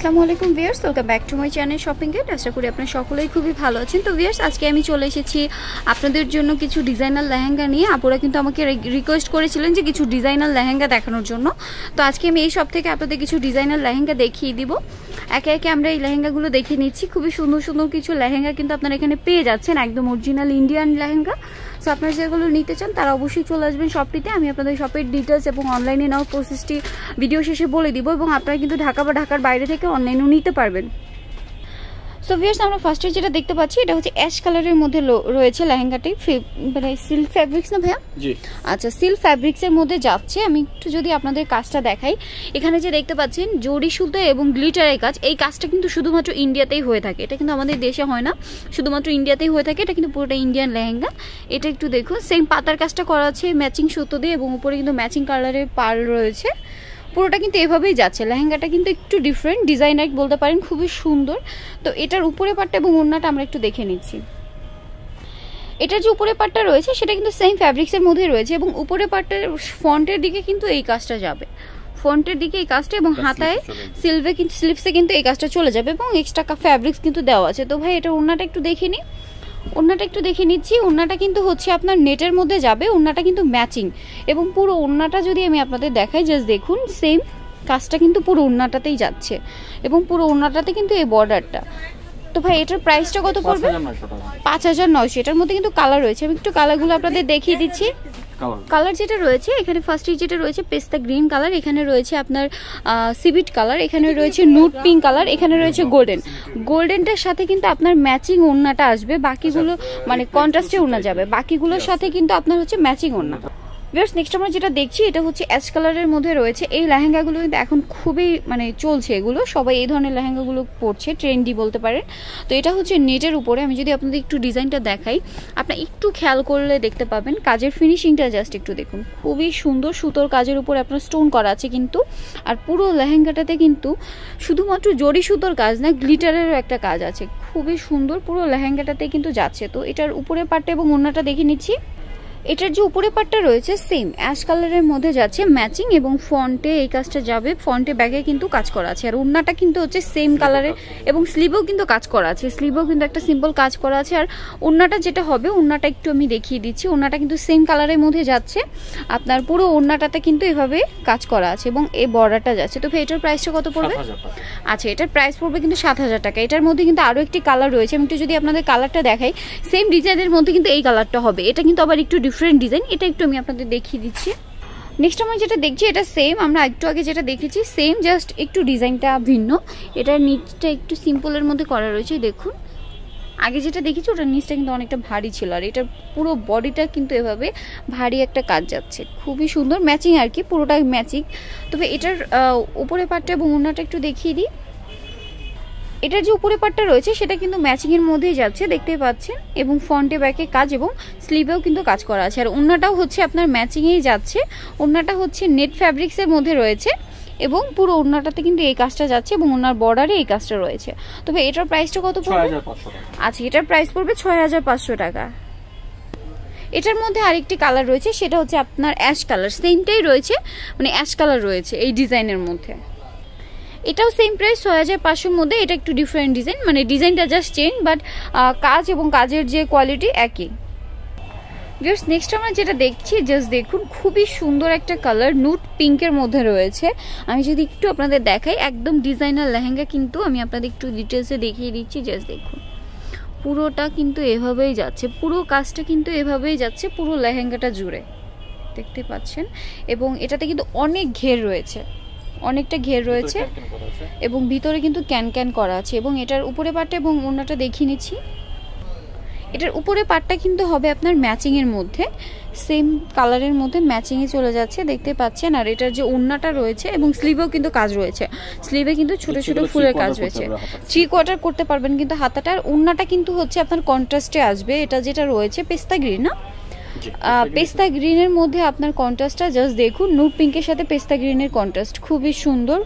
আসসালামু আলাইকুম viewers welcome back to my channel shopping gate আশা করি আপনারা সকলেই খুবই ভালো আছেন তো ভিয়ার্স আজকে আমি চলে এসেছি আপনাদের জন্য কিছু ডিজাইনার লেহেঙ্গা নিয়ে আপুরা কিন্তু আমাকে রিকোয়েস্ট করেছিলেন যে কিছু ডিজাইনার লেহেঙ্গা দেখানোর জন্য তো আজকে আমি এই সব থেকে আপনাদের কিছু ডিজাইনার লেহেঙ্গা দেখিয়ে দিব একে একে আমরা এই লেহেঙ্গাগুলো দেখিয়ে নিচ্ছি খুবই সুন্দর সুন্দর কিছু লেহেঙ্গা কিন্তু আপনারা এখানে পেয়ে যাচ্ছেন একদম অরিজিনাল ইন্ডিয়ান লেহেঙ্গা সো আপনারা যেগুলো নিতে চান তারা অবশ্যই চলে আসবেন শপটিতে আমি আপনাদের শপের ডিটেলস এবং অনলাইনে নেওয়া প্রসেসটি ভিডিও শেষে বলে দিব এবং আপনারা কিন্তু ঢাকা বা ঢাকার বাইরে থেকে অনলাইনেও নিতে পারবেন সো ভিউয়ার্স আমরা ফার্স্টে যেটা দেখতে পাচ্ছি এটা হচ্ছে অ্যাশ কালারের মধ্যে রয়েছে লেহেঙ্গাটি মানে সিল্ক ফ্যাব্রিক্স না ভাইয়া আচ্ছা সিল্ক ফ্যাব্রিক্সের মধ্যে যাচ্ছে আমি একটু যদি আপনাদের কাজটা দেখাই এখানে যে দেখতে পাচ্ছেন জড়ি সুতো এবং গ্লিটারের কাজ এই কাজটা কিন্তু শুধুমাত্র ইন্ডিয়াতেই হয়ে থাকে এটা কিন্তু আমাদের দেশে হয় না শুধুমাত্র ইন্ডিয়াতেই হয়ে থাকে এটা কিন্তু পুরোটা ইন্ডিয়ান লেহেঙ্গা এটা একটু দেখুন সেম পাতার কাজটা করা আছে ম্যাচিং সুতো দিয়ে এবং উপরে কিন্তু ম্যাচিং কালারের পার্ল রয়েছে পুরোটা কিন্তু এভাবেই যাচ্ছে লেহেঙ্গাটা কিন্তু একটু ডিফারেন্ট ডিজাইন বলতে পারেন খুবই সুন্দর তো এটার উপরে পাটটা এবং ওড়নাটা আমরা একটু দেখে নিচ্ছি এটার যে উপরে পাটটা রয়েছে সেটা কিন্তু সেম ফ্যাব্রিক্সের মধ্যে রয়েছে এবং উপরে পাটটার ফন্টের দিকে কিন্তু এই কাজটা যাবে ফন্টের দিকে এই কাজটা এবং হাতায় সিলভে কিন্তু স্লিপসে কিন্তু এই কাজটা চলে যাবে এবং এক্সট্রা ফ্যাব্রিক্স কিন্তু দেওয়া আছে তো ভাই এটা ওড়নাটা একটু দেখে নিই ওড়নাটা একটু দেখে নিচ্ছি ওড়নাটা কিন্তু হচ্ছে আপনার নেটের মধ্যে যাবে ওড়নাটা কিন্তু ম্যাচিং এবং পুরো ওড়নাটা যদি আমি আপনাদের দেখাই জাস্ট দেখুন সেম কাজটা কিন্তু পুরো ওড়নাটাতেই যাচ্ছে এবং পুরো ওড়নাটাতে কিন্তু এই বর্ডারটা তো ভাই এটার প্রাইসটা কত পড়বে পাঁচ হাজার নয়শো এটার মধ্যে কিন্তু কালার রয়েছে আমি একটু কালারগুলো আপনাদের দেখিয়ে দিচ্ছি কালার যেটা রয়েছে এখানে ফার্স্টে যেটা রয়েছে পেস্তা গ্রিন কালার এখানে রয়েছে আপনার সিবিট কালার এখানে রয়েছে নুট পিঙ্ক কালার এখানে রয়েছে গোল্ডেন গোল্ডেনটার সাথে কিন্তু আপনার ম্যাচিং ওড়নাটা আসবে বাকিগুলো আচ্ছা, মানে কন্ট্রাস্টে ওড়না যাবে বাকিগুলোর সাথে কিন্তু আপনার হচ্ছে ম্যাচিং ওড়না ভিউয়ার্স নেক্সট আমরা যেটা দেখছি এটা হচ্ছে অ্যাশ কালারের মধ্যে রয়েছে এই লেহেঙ্গাগুলো কিন্তু এখন খুবই মানে চলছে এগুলো সবাই এই ধরনের লেহেঙ্গাগুলো পরছে ট্রেন্ডি বলতে পারেন তো এটা হচ্ছে নেটের উপরে আমি যদি আপনাদের একটু ডিজাইনটা দেখাই আপনার একটু খেয়াল করলে দেখতে পাবেন কাজের ফিনিশিংটা জাস্ট একটু দেখুন খুবই সুন্দর সুতোর কাজের উপরে আপনার স্টোন করা আছে কিন্তু আর পুরো লেহেঙ্গাটাতে কিন্তু শুধুমাত্র জরি সুতোর কাজ না গ্লিটারেরও একটা কাজ আছে খুবই সুন্দর পুরো লেহেঙ্গাটাতে কিন্তু যাচ্ছে তো এটার উপরে পার্টটা এবং অন্যটা দেখে নিচ্ছি এটার যে উপরে পাটটা রয়েছে সেম অ্যাশ কালারের মধ্যে যাচ্ছে ম্যাচিং এবং ফন্টে এই কাজটা যাবে ফন্টে ব্যাগে কিন্তু কাজ করা আছে আর ওড়নাটা কিন্তু হচ্ছে সেম কালারের এবং স্লিভও কিন্তু কাজ করা আছে স্লিভও কিন্তু একটা সিম্পল কাজ করা আছে আর ওড়নাটা যেটা হবে ওড়নাটা একটু আমি দেখিয়ে দিচ্ছি ওড়নাটা কিন্তু সেম কালারের মধ্যে যাচ্ছে আপনার পুরো ওড়নাটাতে কিন্তু এভাবে কাজ করা আছে এবং এই বর্ডারটা যাচ্ছে তো এটার প্রাইসটা কত পড়বে আচ্ছা এটার প্রাইস পড়বে কিন্তু সাত হাজার টাকা এটার মধ্যে কিন্তু আরও একটি কালার রয়েছে আমি একটু যদি আপনাদের কালারটা দেখাই সেম ডিজাইনের মধ্যে কিন্তু এই কালারটা হবে এটা কিন্তু আবার একটু ডিফারেন্ট ডিজাইন এটা একটু আমি আপনাদের দেখিয়ে দিচ্ছি নেক্সট আমি যেটা দেখছি এটা সেম আমরা একটু আগে যেটা দেখেছি সেম জাস্ট একটু ডিজাইনটা ভিন্ন এটার নিচটা একটু সিম্পলের মধ্যে করা রয়েছে দেখুন আগে যেটা দেখেছি ওটার নিচটা কিন্তু অনেকটা ভারী ছিল আর এটার পুরো বডিটা কিন্তু এভাবে ভারী একটা কাজ যাচ্ছে খুবই সুন্দর ম্যাচিং আর কি পুরোটা ম্যাচিং তবে এটার উপরে পাটটা এবং একটু দেখিয়ে দিই এটা যে উপরে পাটটা রয়েছে সেটা কিন্তু ম্যাচিংয়ের মধ্যেই যাচ্ছে দেখতে পাচ্ছেন এবং ফ্রন্টে ব্যাকে কাজ এবং স্লিভেও কিন্তু কাজ করা আছে আর ওনাটাও হচ্ছে আপনার ম্যাচিংয়েই যাচ্ছে ওনাটা হচ্ছে নেট ফ্যাব্রিক্সের মধ্যে রয়েছে এবং পুরো ওড়নাটাতে কিন্তু এই কাজটা যাচ্ছে এবং ওনার বর্ডারে এই কাজটা রয়েছে তবে এটার প্রাইসটা কত পড়বে আচ্ছা এটার প্রাইস পড়বে ছয় টাকা এটার মধ্যে আরেকটি কালার রয়েছে সেটা হচ্ছে আপনার অ্যাশ কালার সেমটাই রয়েছে মানে অ্যাশ কালার রয়েছে এই ডিজাইনের মধ্যে এটাও সেম প্রাইস ছয় হাজার পাঁচশোর মধ্যে এটা একটু ডিফারেন্ট ডিজাইন মানে ডিজাইনটা জাস্ট চেঞ্জ বাট কাজ এবং কাজের যে কোয়ালিটি একই জাস্ট নেক্সট আমরা যেটা দেখছি জাস্ট দেখুন খুবই সুন্দর একটা কালার নুট পিঙ্কের মধ্যে রয়েছে আমি যদি একটু আপনাদের দেখাই একদম ডিজাইনার লেহেঙ্গা কিন্তু আমি আপনাদের একটু ডিটেলসে দেখিয়ে দিচ্ছি জাস্ট দেখুন পুরোটা কিন্তু এভাবেই যাচ্ছে পুরো কাজটা কিন্তু এভাবেই যাচ্ছে পুরো লেহেঙ্গাটা জুড়ে দেখতে পাচ্ছেন এবং এটাতে কিন্তু অনেক ঘের রয়েছে অনেকটা ঘের রয়েছে এবং ভিতরে কিন্তু ক্যান ক্যান করা আছে এবং এটার উপরে পাটটা এবং ওনাটা দেখিয়ে নিচ্ছি এটার উপরে পাটটা কিন্তু হবে আপনার ম্যাচিংয়ের মধ্যে সেম কালারের মধ্যে ম্যাচিংয়ে চলে যাচ্ছে দেখতে পাচ্ছেন আর এটার যে ওড়নাটা রয়েছে এবং স্লিভেও কিন্তু কাজ রয়েছে স্লিভে কিন্তু ছোট ছোট ফুলের কাজ রয়েছে থ্রি কোয়ার্টার করতে পারবেন কিন্তু হাতাটার ওড়নাটা কিন্তু হচ্ছে আপনার কন্ট্রাস্টে আসবে এটা যেটা রয়েছে পেস্তা গ্রিন না পেস্তা গ্রিনের মধ্যে আপনার কন্ট্রাস্টটা জাস্ট দেখুন নুড পিঙ্কের সাথে পেস্তা গ্রিনের কন্ট্রাস্ট খুবই সুন্দর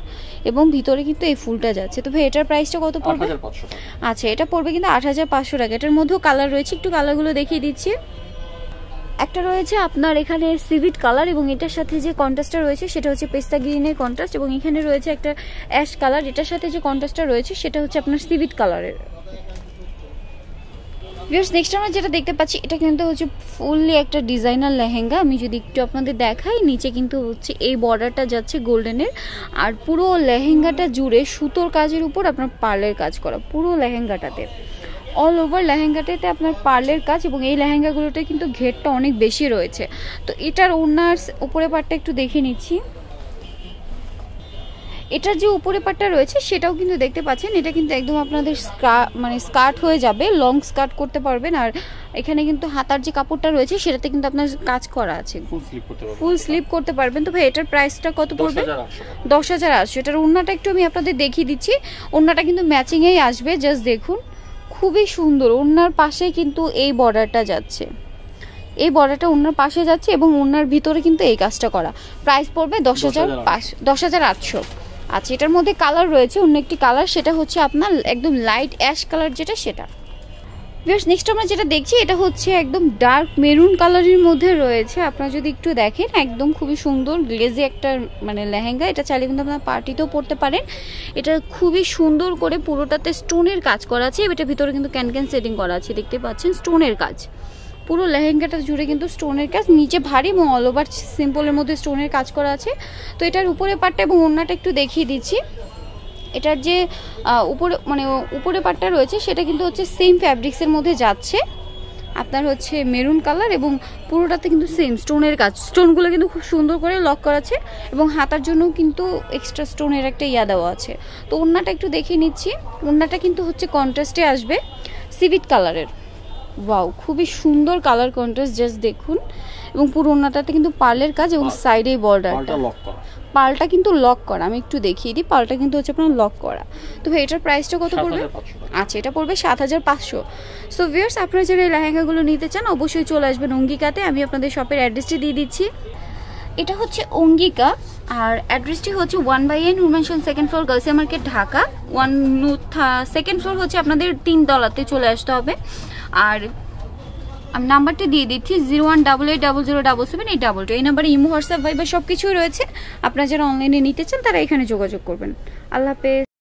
এবং ভিতরে কিন্তু এই ফুলটা যাচ্ছে তো ভাই এটার প্রাইসটা কত পড়বে আচ্ছা এটা পড়বে কিন্তু আট হাজার পাঁচশো টাকা এটার মধ্যেও কালার রয়েছে একটু কালারগুলো দেখিয়ে দিচ্ছি একটা রয়েছে আপনার এখানে সিভিট কালার এবং এটার সাথে যে কন্ট্রাস্টটা রয়েছে সেটা হচ্ছে পেস্তা গ্রিনের কন্ট্রাস্ট এবং এখানে রয়েছে একটা অ্যাশ কালার এটার সাথে যে কন্ট্রাস্টটা রয়েছে সেটা হচ্ছে আপনার সিভিট কালারের ভিউস নেক্সট আমরা যেটা দেখতে পাচ্ছি এটা কিন্তু হচ্ছে ফুললি একটা ডিজাইনার লেহেঙ্গা আমি যদি একটু আপনাদের দেখাই নিচে কিন্তু হচ্ছে এই বর্ডারটা যাচ্ছে গোল্ডেনের আর পুরো লেহেঙ্গাটা জুড়ে সুতোর কাজের উপর আপনার পার্লের কাজ করা পুরো লেহেঙ্গাটাতে অল ওভার লেহেঙ্গাটাতে আপনার পার্লের কাজ এবং এই লেহেঙ্গাগুলোতে কিন্তু ঘেরটা অনেক বেশি রয়েছে তো এটার ওনার্স উপরে পার্টটা একটু দেখে নিচ্ছি এটার যে উপরে পাটটা রয়েছে সেটাও কিন্তু দেখতে পাচ্ছেন এটা কিন্তু একদম আপনাদের মানে স্কার্ট হয়ে যাবে লং স্কার্ট করতে পারবেন আর এখানে কিন্তু হাতার যে কাপড়টা রয়েছে সেটাতে কিন্তু আপনার কাজ করা আছে ফুল স্লিপ করতে পারবেন তো ভাই এটার প্রাইসটা কত পড়বে দশ হাজার আটশো এটার ওনাটা একটু আমি আপনাদের দেখিয়ে দিচ্ছি ওনাটা কিন্তু ম্যাচিংয়েই আসবে জাস্ট দেখুন খুবই সুন্দর ওনার পাশে কিন্তু এই বর্ডারটা যাচ্ছে এই বর্ডারটা ওনার পাশে যাচ্ছে এবং ওনার ভিতরে কিন্তু এই কাজটা করা প্রাইস পড়বে দশ হাজার পাঁচ দশ হাজার আটশো আচ্ছা এটার মধ্যে কালার রয়েছে অন্য একটি কালার সেটা হচ্ছে আপনার একদম লাইট অ্যাশ কালার যেটা সেটা বেশ নেক্সট আমরা যেটা দেখছি এটা হচ্ছে একদম ডার্ক মেরুন কালারের মধ্যে রয়েছে আপনারা যদি একটু দেখেন একদম খুবই সুন্দর গ্লেজি একটা মানে লেহেঙ্গা এটা চাইলে কিন্তু আপনারা পার্টিতেও পরতে পারেন এটা খুবই সুন্দর করে পুরোটাতে স্টোনের কাজ করা আছে এটার ভিতরে কিন্তু ক্যান ক্যান সেটিং করা আছে দেখতে পাচ্ছেন স্টোনের কাজ পুরো লেহেঙ্গাটা জুড়ে কিন্তু স্টোনের কাজ নিচে ভারী এবং অল ওভার সিম্পলের মধ্যে স্টোনের কাজ করা আছে তো এটার উপরে পাটটা এবং ওড়নাটা একটু দেখিয়ে দিচ্ছি এটার যে উপরে মানে উপরে পাটটা রয়েছে সেটা কিন্তু হচ্ছে সেম ফ্যাব্রিক্সের মধ্যে যাচ্ছে আপনার হচ্ছে মেরুন কালার এবং পুরোটাতে কিন্তু সেম স্টোনের কাজ স্টোনগুলো কিন্তু খুব সুন্দর করে লক করা আছে এবং হাতার জন্যও কিন্তু এক্সট্রা স্টোনের একটা ইয়া দেওয়া আছে তো ওড়নাটা একটু দেখিয়ে নিচ্ছি ওড়নাটা কিন্তু হচ্ছে কন্ট্রাস্টে আসবে সিভিট কালারের ওয়াও খুবই সুন্দর কালার কন্ট্রাস্ট জাস্ট দেখুন এবং পুরো ওনাটাতে কিন্তু পার্লের কাজ এবং সাইডে বর্ডারটা লক পালটা কিন্তু লক করা আমি একটু দেখিয়ে দিই পালটা কিন্তু হচ্ছে আপনার লক করা তো এটার প্রাইসটা কত পড়বে আচ্ছা এটা পড়বে সাত হাজার পাঁচশো সো ভিয়ার্স আপনারা যারা এই লেহেঙ্গাগুলো নিতে চান অবশ্যই চলে আসবেন অঙ্গিকাতে আমি আপনাদের শপের অ্যাড্রেসটি দিয়ে দিচ্ছি এটা হচ্ছে অঙ্গিকা আর অ্যাড্রেসটি হচ্ছে ওয়ান বাই এন উমেনশন second floor girls market Dhaka one second floor হচ্ছে আপনাদের তিন তিনতলাতে চলে আসতে হবে আর আমি নাম্বারটা দিয়ে দিচ্ছি zero one double eight double zero double seven eight double two এই নাম্বারে ইমো হোয়াটসঅ্যাপ ভাইবার সব কিছুই রয়েছে আপনারা যারা অনলাইনে নিতে চান তারা এখানে যোগাযোগ করবেন আল্লাহ হাফেজ